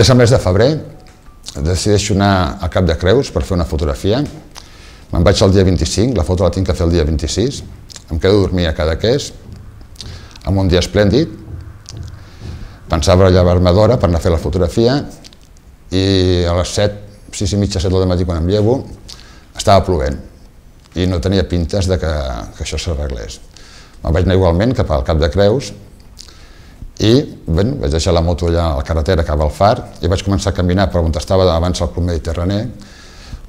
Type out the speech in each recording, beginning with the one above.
És el mes de febrer, decideixo anar a Cap de Creus per fer una fotografia. Me'n vaig el dia 25, la foto la tinc que fer el dia 26. Em quedo a dormir a Cadaqués, amb un dia esplèndid. Pensava llevar-me d'hora per anar a fer la fotografia i a les 7, 6 i mitja, 7 del matí quan em llevo, estava plovent i no tenia pintes de que, que això s'arreglés. Me'n vaig anar igualment cap al Cap de Creus i ben, vaig deixar la moto allà a la carretera cap al far i vaig començar a caminar per on estava abans el Club Mediterraner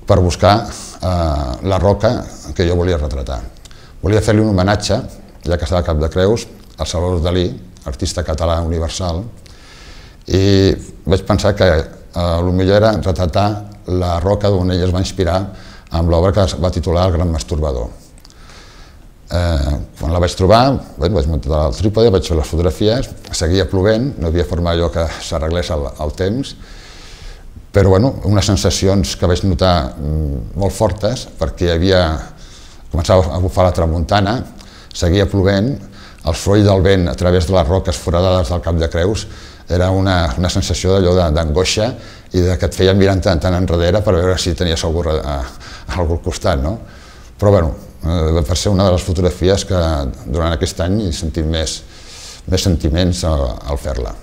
per buscar eh, la roca que jo volia retratar. Volia fer-li un homenatge, ja que estava cap de creus, al Salvador Dalí, artista català universal, i vaig pensar que eh, el millor era retratar la roca d'on ell es va inspirar amb l'obra que es va titular El gran masturbador la vaig trobar, bueno, vaig muntar el trípode, vaig fer les fotografies, seguia plovent, no havia forma allò que s'arreglés el, el temps, però bueno, unes sensacions que vaig notar mm, molt fortes, perquè hi havia, començava a bufar la tramuntana, seguia plovent, el soroll del vent a través de les roques foradades del Cap de Creus era una, una sensació d'allò d'angoixa i de que et feia mirant tant, tant enrere per veure si tenies algú a, a, a algú al costat, no? Però bueno, Eh, va ser una de les fotografies que durant aquest any he sentit més, més sentiments al, al fer-la.